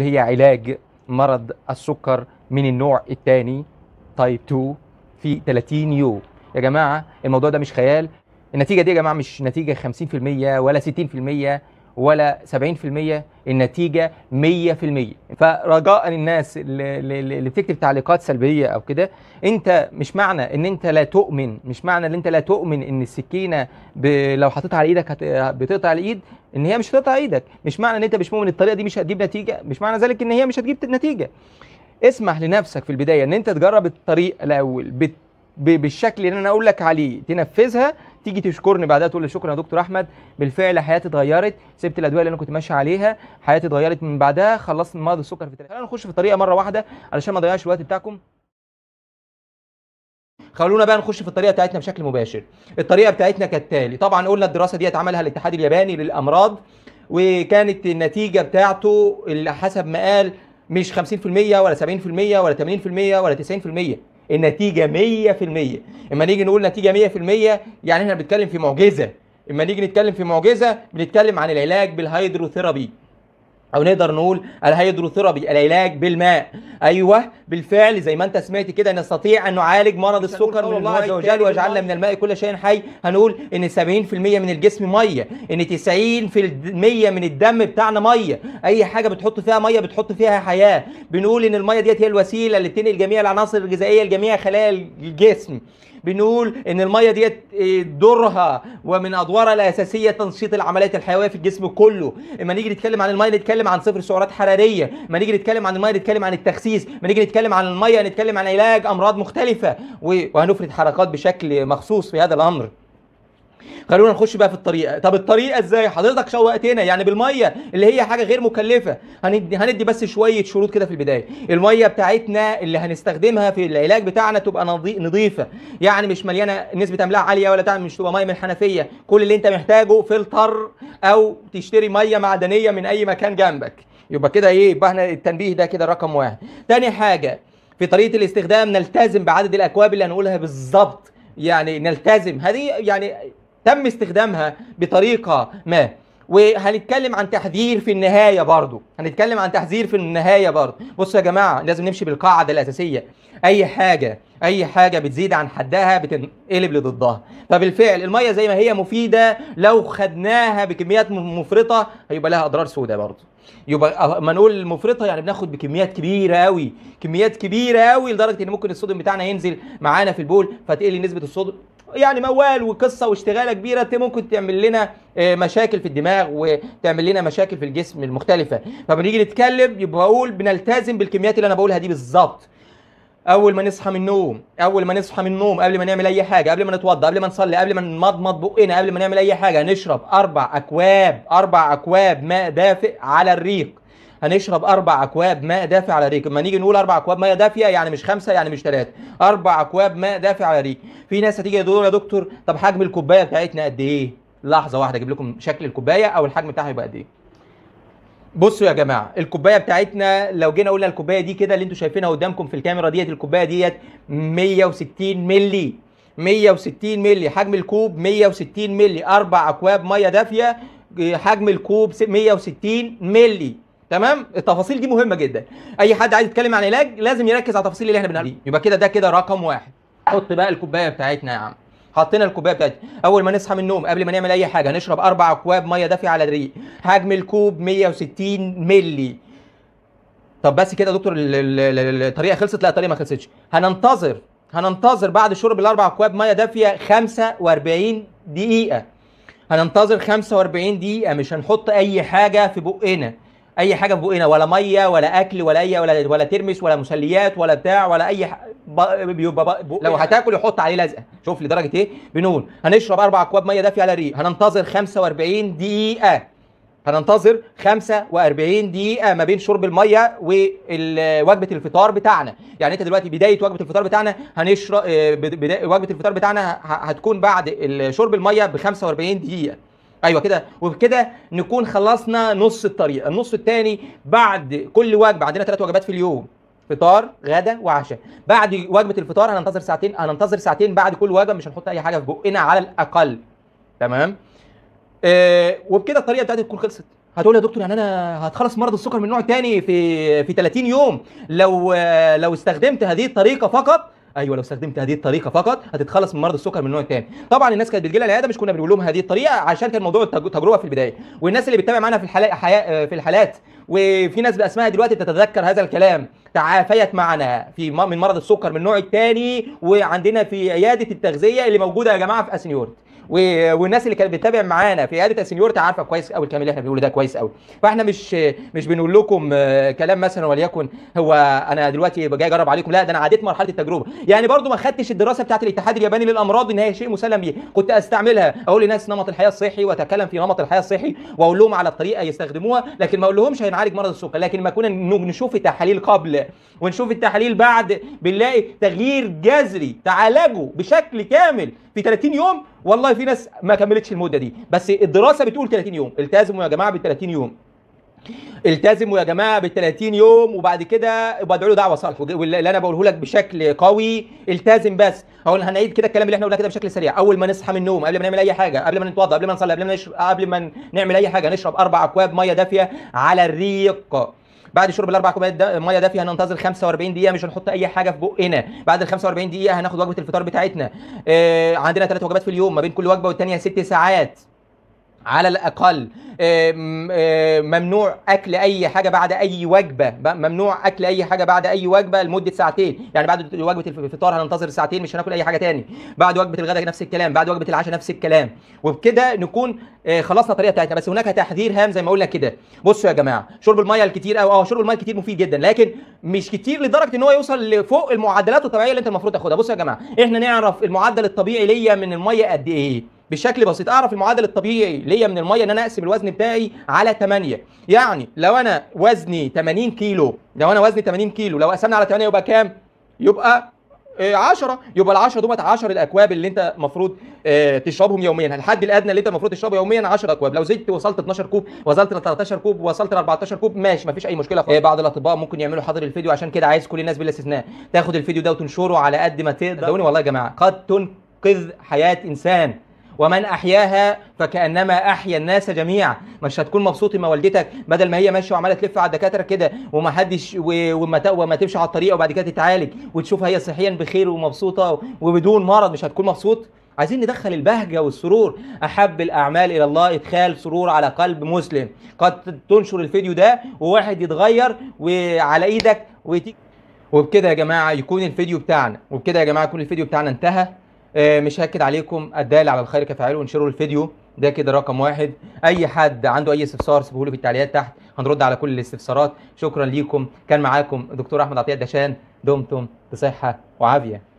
هي علاج مرض السكر من النوع الثاني تايب 2 في 30 يوم يا جماعه الموضوع ده مش خيال النتيجه دي يا جماعه مش نتيجه 50% ولا 60% ولا 70% النتيجه 100% فرجاء الناس اللي اللي بتكتب تعليقات سلبيه او كده انت مش معنى ان انت لا تؤمن مش معنى ان انت لا تؤمن ان السكينه ب... لو حطيتها على ايدك هت... بتقطع الايد ان هي مش هتقطع ايدك مش معنى ان انت مش مؤمن الطريقه دي مش هتجيب نتيجه مش معنى ذلك ان هي مش هتجيب نتيجه اسمح لنفسك في البدايه ان انت تجرب الطريق الاول بت... بالشكل اللي انا اقول لك عليه تنفذها تيجي تشكرني بعدها تقول لي شكرا يا دكتور احمد بالفعل حياتي اتغيرت سبت الادويه اللي انا كنت ماشي عليها حياتي اتغيرت من بعدها خلصت من مرض السكر في خلينا نخش في الطريقه مره واحده علشان ما اضيعش الوقت بتاعكم خلونا بقى نخش في الطريقه بتاعتنا بشكل مباشر الطريقه بتاعتنا كالتالي طبعا قلنا الدراسه ديت عملها الاتحاد الياباني للامراض وكانت النتيجه بتاعته اللي حسب ما قال مش 50% ولا 70% ولا 80% ولا 90% النتيجه 100% اما نيجي نقول نتيجه 100% يعني احنا بنتكلم في معجزه اما نيجي نتكلم في معجزه بنتكلم عن العلاج بالهيدروثيرابي او نقدر نقول الهيدروثيرابي العلاج بالماء ايوه بالفعل زي ما انت سمعت كده نستطيع ان نعالج مرض السكر من الله عز وجل وجعلنا من الماء كل شيء حي هنقول ان 70% من الجسم ميه ان 90% من الدم بتاعنا ميه اي حاجه بتحط فيها ميه بتحط فيها حياه بنقول ان الميه ديت هي الوسيله اللي بتنقل جميع العناصر الغذائيه لجميع خلايا الجسم بنقول ان الميه ديت آه، دورها ومن ادوارها الاساسيه تنشيط العمليات الحيويه في الجسم كله اما نيجي نتكلم عن الميه نتكلم عن صفر سعرات حراريه ما نيجي نتكلم عن الميه نتكلم عن التخسيس ما نيجي نتكلم هنتكلم عن الميه هنتكلم عن علاج امراض مختلفه وهنفرد حركات بشكل مخصوص في هذا الامر خلونا نخش بقى في الطريقه طب الطريقه ازاي حضرتك شوقتنا يعني بالميه اللي هي حاجه غير مكلفه هندي هندي بس شويه شروط كده في البدايه الميه بتاعتنا اللي هنستخدمها في العلاج بتاعنا تبقى نظيفه يعني مش مليانه نسبه املاح عاليه ولا تعمل مش تبقى ميه من الحنفيه كل اللي انت محتاجه فلتر او تشتري ميه معدنيه من اي مكان جنبك يبقى كده ايه يبقى احنا التنبيه ده كده رقم واحد تاني حاجه في طريقه الاستخدام نلتزم بعدد الاكواب اللي هنقولها بالظبط يعني نلتزم هذه يعني تم استخدامها بطريقه ما وهنتكلم عن تحذير في النهاية برضو هنتكلم عن تحذير في النهاية برضو بصوا يا جماعة لازم نمشي بالقاعدة الأساسية أي حاجة أي حاجة بتزيد عن حدها بتنقلب لضدها فبالفعل المية زي ما هي مفيدة لو خدناها بكميات مفرطة هيبقى لها أضرار سوداء برضو يبقى اما أه، نقول المفرطه يعني بناخد بكميات كبيره قوي كميات كبيره قوي لدرجه ان ممكن الصوديوم بتاعنا ينزل معانا في البول فتقل نسبه الصوديوم يعني موال وقصه واشتغاله كبيره ممكن تعمل لنا آه، مشاكل في الدماغ وتعمل لنا مشاكل في الجسم المختلفه فبنيجي نتكلم يبقى بقول بنلتزم بالكميات اللي انا بقولها دي بالظبط اول ما نصحى من النوم اول ما نصحى من النوم قبل ما نعمل اي حاجه قبل ما نتوضى قبل ما نصلي قبل ما نمضمض بقنا قبل ما نعمل اي حاجه نشرب اربع اكواب اربع اكواب ماء دافئ على الريق هنشرب اربع اكواب ماء دافئ على الريق لما نيجي نقول اربع اكواب ماء دافئه يعني مش خمسه يعني مش ثلاثه اربع اكواب ماء دافئ على الريق في ناس هتيجي تقول يا دكتور طب حجم الكوبايه بتاعتنا قد ايه لحظه واحده اجيب لكم شكل الكوبايه او الحجم بتاعها يبقى قد ايه بصوا يا جماعه الكوبايه بتاعتنا لو جينا قلنا الكوبايه دي كده اللي انتم شايفينها قدامكم في الكاميرا ديت الكوبايه ديت 160 مللي 160 مللي حجم الكوب 160 مللي اربع اكواب ميه دافيه حجم الكوب 160 مللي تمام التفاصيل دي مهمه جدا اي حد عايز يتكلم عن علاج لازم يركز على التفاصيل اللي احنا بنقولها يبقى كده ده كده رقم واحد حط بقى الكوبايه بتاعتنا يا عم حطينا الكوبايه بتاعتي اول ما نصحى من النوم قبل ما نعمل اي حاجه نشرب اربع اكواب ميه دافيه على الريق حجم الكوب 160 مللي طب بس كده يا دكتور الطريقه خلصت لا الطريقه ما خلصتش هننتظر هننتظر بعد شرب الاربع اكواب ميه دافيه 45 دقيقه هننتظر 45 دقيقه مش هنحط اي حاجه في بقنا اي حاجه في بقنا ولا ميه ولا اكل ولا اي ولا ولا ترمس ولا مسليات ولا بتاع ولا اي حاجة. لو هتاكل يحط عليه لزقه شوف لدرجه ايه بنقول هنشرب اربع اكواب ميه دافيه على ريق هننتظر 45 دقيقه هننتظر 45 دقيقة ما بين شرب المية ووجبة الفطار بتاعنا، يعني أنت دلوقتي بداية وجبة الفطار بتاعنا هنشرب آه، وجبة الفطار بتاعنا هتكون بعد شرب المية ب 45 دقيقة. ايوه كده وبكده نكون خلصنا نص الطريق النص الثاني بعد كل وجبه عندنا ثلاث وجبات في اليوم فطار غدا وعشاء بعد وجبه الفطار هننتظر ساعتين هننتظر ساعتين بعد كل وجبه مش هنحط اي حاجه في بقنا على الاقل تمام آه وبكده الطريقه بتاعتي تكون خلصت هتقول يا دكتور يعني انا هتخلص مرض السكر من نوع تاني في في 30 يوم لو آه، لو استخدمت هذه الطريقه فقط ايوه لو استخدمت هذه الطريقه فقط هتتخلص من مرض السكر من نوع ثاني طبعا الناس كانت بتجي لنا العياده مش كنا بنقول لهم هذه الطريقه عشان كان موضوع التجربه في البدايه والناس اللي بتتابع معانا في الحلقه حياة في الحالات وفي ناس باسمها دلوقتي تتذكر هذا الكلام تعافيت معنا في من مرض السكر من النوع الثاني وعندنا في عياده التغذيه اللي موجوده يا جماعه في اسنيورت والناس اللي كانت بتتابع معانا في اده السنيورتي عارفه كويس قوي الكلام اللي احنا بنقوله ده كويس قوي فاحنا مش مش بنقول لكم آه، كلام مثلا وليكن هو انا دلوقتي جاي اجرب عليكم لا ده انا عديت مرحله التجربه يعني برضو ما خدتش الدراسه بتاعه الاتحاد الياباني للامراض ان هي شيء مسلم بيه كنت استعملها اقول للناس نمط الحياه الصحي واتكلم في نمط الحياه الصحي واقول لهم على الطريقه يستخدموها لكن ما اقول لهمش هنعالج مرض السكر لكن ما كنا نشوف التحاليل قبل ونشوف التحاليل بعد بنلاقي تغيير جذري تعالجوا بشكل كامل في 30 يوم والله في ناس ما كملتش المده دي بس الدراسه بتقول 30 يوم التزموا يا جماعه بال 30 يوم التزموا يا جماعه بال 30 يوم وبعد كده ابقى ادعوا له دعوه صالح واللي انا بقوله لك بشكل قوي التزم بس هو هنعيد كده الكلام اللي احنا قلناه كده بشكل سريع اول ما نصحى من النوم قبل ما نعمل اي حاجه قبل ما نتوضا قبل ما نصلي قبل ما نشرب قبل ما نعمل اي حاجه نشرب اربع اكواب ميه دافيه على الريق بعد شرب الاربع كوبايات ده ميه دافيه هننتظر 45 دقيقه مش هنحط اي حاجه في بقنا بعد ال 45 دقيقه هناخد وجبه الفطار بتاعتنا آه، عندنا ثلاث وجبات في اليوم ما بين كل وجبه والثانيه ست ساعات على الاقل آه، آه، ممنوع اكل اي حاجه بعد اي وجبه ممنوع اكل اي حاجه بعد اي وجبه لمده ساعتين يعني بعد وجبه الفطار هننتظر ساعتين مش هناكل اي حاجه تاني بعد وجبه الغداء نفس الكلام بعد وجبه العشاء نفس الكلام وبكده نكون آه، خلصنا الطريقه بتاعتنا بس هناك تحذير هام زي ما قلنا كده بصوا يا جماعه شرب الميه الكتير او اه شرب الميه الكتير مفيد جدا لكن مش كتير لدرجه ان هو يوصل لفوق المعدلات الطبيعيه اللي انت المفروض تاخدها بصوا يا جماعه احنا نعرف المعدل الطبيعي ليا من الميه قد ايه بشكل بسيط اعرف المعادل الطبيعي إيه؟ ليا من الميه ان انا اقسم الوزن بتاعي على 8 يعني لو انا وزني 80 كيلو لو انا وزني 80 كيلو لو قسمنا على 8 يبقى كام يبقى 10 آه، يبقى ال 10 دول 10 الاكواب اللي انت المفروض آه، تشربهم يوميا الحد الادنى اللي انت المفروض تشربه يوميا 10 اكواب لو زدت وصلت 12 كوب وصلت ل 13 كوب وصلت ل 14 كوب ماشي مفيش اي مشكله خالص إيه، بعض الاطباء ممكن يعملوا حاضر الفيديو عشان كده عايز كل الناس بلا استثناء تاخد الفيديو ده وتنشره على قد ما تقدر والله يا جماعه قد تنقذ حياه انسان ومن احياها فكانما احيا الناس جميعا مش هتكون مبسوط ما والدتك بدل ما هي ماشيه وعماله تلف على الدكاتره كده وما حدش وما, تمشي على الطريق وبعد كده تتعالج وتشوفها هي صحيا بخير ومبسوطه وبدون مرض مش هتكون مبسوط عايزين ندخل البهجه والسرور احب الاعمال الى الله ادخال سرور على قلب مسلم قد تنشر الفيديو ده وواحد يتغير وعلى ايدك وتيجي وبكده يا جماعه يكون الفيديو بتاعنا وبكده يا جماعه يكون الفيديو بتاعنا انتهى آه، مش هاكد عليكم الدال على الخير كفاعله وانشروا الفيديو ده كده رقم واحد اي حد عنده اي استفسار سيبوه في التعليقات تحت هنرد على كل الاستفسارات شكرا ليكم كان معاكم دكتور احمد عطيه الدشان دمتم بصحه وعافيه